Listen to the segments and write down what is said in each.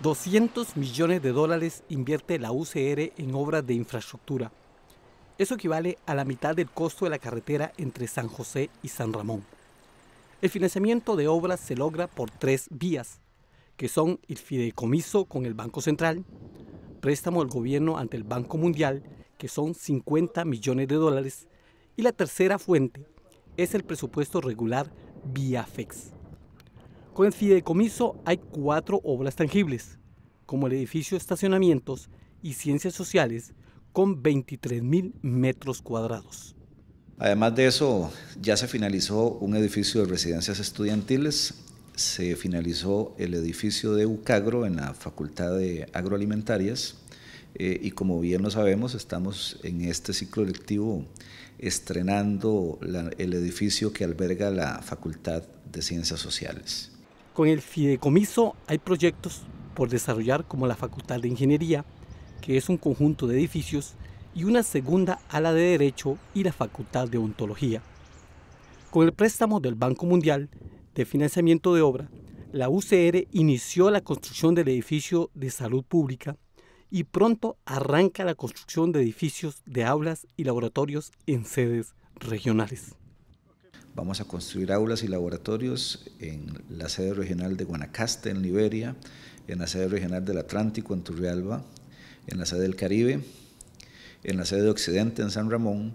200 millones de dólares invierte la UCR en obras de infraestructura. Eso equivale a la mitad del costo de la carretera entre San José y San Ramón. El financiamiento de obras se logra por tres vías, que son el fideicomiso con el Banco Central, préstamo del gobierno ante el Banco Mundial, que son 50 millones de dólares, y la tercera fuente es el presupuesto regular VIAFEX. Con el fideicomiso hay cuatro obras tangibles, como el edificio de Estacionamientos y Ciencias Sociales, con 23.000 mil metros cuadrados. Además de eso, ya se finalizó un edificio de residencias estudiantiles, se finalizó el edificio de UCAGRO en la Facultad de Agroalimentarias eh, y como bien lo sabemos, estamos en este ciclo lectivo estrenando el edificio que alberga la Facultad de Ciencias Sociales. Con el fideicomiso hay proyectos por desarrollar como la Facultad de Ingeniería, que es un conjunto de edificios, y una segunda ala de Derecho y la Facultad de Ontología. Con el préstamo del Banco Mundial de Financiamiento de Obra, la UCR inició la construcción del edificio de salud pública y pronto arranca la construcción de edificios de aulas y laboratorios en sedes regionales. Vamos a construir aulas y laboratorios en la sede regional de Guanacaste, en Liberia, en la sede regional del Atlántico, en Turrialba, en la sede del Caribe, en la sede de Occidente, en San Ramón,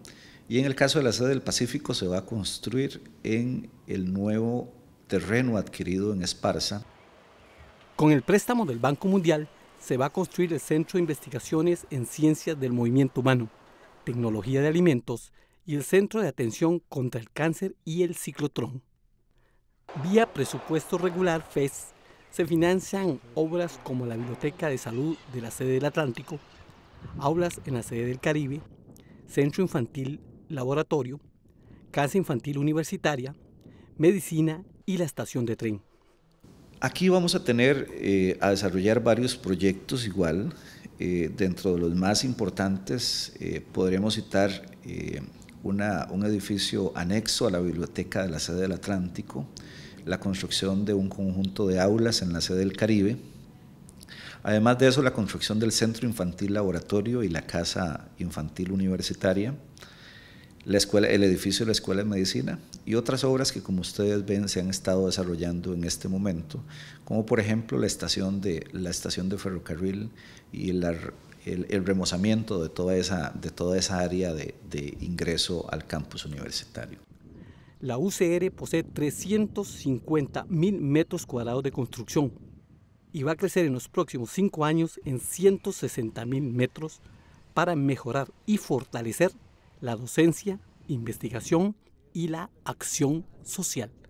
y en el caso de la sede del Pacífico se va a construir en el nuevo terreno adquirido en Esparza. Con el préstamo del Banco Mundial se va a construir el Centro de Investigaciones en Ciencias del Movimiento Humano, Tecnología de Alimentos, y el Centro de Atención contra el Cáncer y el Ciclotrón. Vía presupuesto regular FES se financian obras como la Biblioteca de Salud de la sede del Atlántico, aulas en la sede del Caribe, Centro Infantil Laboratorio, Casa Infantil Universitaria, Medicina y la estación de tren. Aquí vamos a tener eh, a desarrollar varios proyectos igual. Eh, dentro de los más importantes eh, podremos citar un edificio anexo a la biblioteca de la sede del Atlántico, la construcción de un conjunto de aulas en la sede del Caribe, además de eso la construcción del centro infantil laboratorio y la casa infantil universitaria, la escuela, el edificio de la Escuela de Medicina y otras obras que como ustedes ven se han estado desarrollando en este momento, como por ejemplo la estación de, la estación de ferrocarril y la el, remozamiento de toda esa, de toda esa área de, de ingreso al campus universitario. La UCR posee 350 mil metros cuadrados de construcción y va a crecer en los próximos cinco años en 160 mil metros para mejorar y fortalecer la docencia, investigación y la acción social.